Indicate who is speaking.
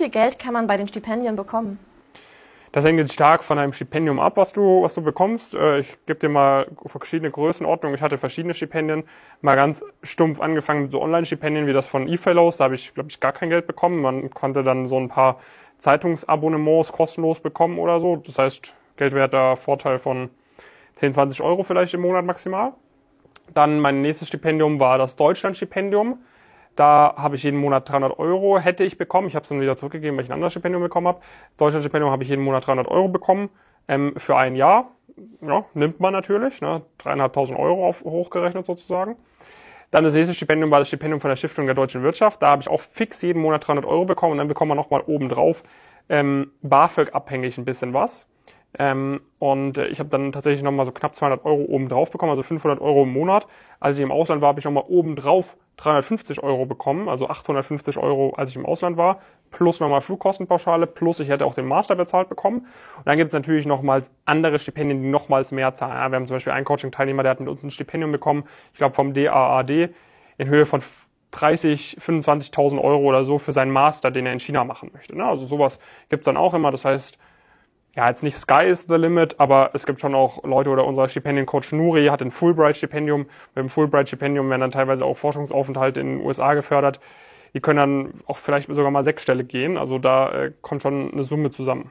Speaker 1: Wie viel Geld kann man bei den Stipendien bekommen? Das hängt jetzt stark von einem Stipendium ab, was du, was du bekommst. Äh, ich gebe dir mal verschiedene Größenordnungen. Ich hatte verschiedene Stipendien. Mal ganz stumpf angefangen mit so Online-Stipendien wie das von eFellows. Da habe ich, glaube ich, gar kein Geld bekommen. Man konnte dann so ein paar Zeitungsabonnements kostenlos bekommen oder so. Das heißt, geldwerter Vorteil von 10, 20 Euro vielleicht im Monat maximal. Dann mein nächstes Stipendium war das Deutschland-Stipendium. Da habe ich jeden Monat 300 Euro hätte ich bekommen. Ich habe es dann wieder zurückgegeben, weil ich ein anderes Stipendium bekommen habe. Deutschlandstipendium habe ich jeden Monat 300 Euro bekommen ähm, für ein Jahr. Ja, nimmt man natürlich, ne? 3.500 Euro auf, hochgerechnet sozusagen. Dann das nächste Stipendium war das Stipendium von der Stiftung der deutschen Wirtschaft. Da habe ich auch fix jeden Monat 300 Euro bekommen und dann bekommt man nochmal obendrauf ähm, BAföG-abhängig ein bisschen was. Ähm, und äh, ich habe dann tatsächlich nochmal so knapp 200 Euro obendrauf bekommen, also 500 Euro im Monat. Als ich im Ausland war, habe ich nochmal obendrauf 350 Euro bekommen, also 850 Euro, als ich im Ausland war, plus nochmal Flugkostenpauschale, plus ich hätte auch den Master bezahlt bekommen. Und dann gibt es natürlich nochmals andere Stipendien, die nochmals mehr zahlen. Ja, wir haben zum Beispiel einen Coaching-Teilnehmer, der hat mit uns ein Stipendium bekommen, ich glaube vom DAAD, in Höhe von 30, 25.000 Euro oder so für seinen Master, den er in China machen möchte. Ne? Also sowas gibt's dann auch immer. Das heißt, ja, jetzt nicht Sky is the limit, aber es gibt schon auch Leute oder unser Stipendiencoach Nuri hat ein Fulbright-Stipendium. Mit dem Fulbright-Stipendium werden dann teilweise auch Forschungsaufenthalte in den USA gefördert. Die können dann auch vielleicht sogar mal sechsstellig gehen. Also da äh, kommt schon eine Summe zusammen.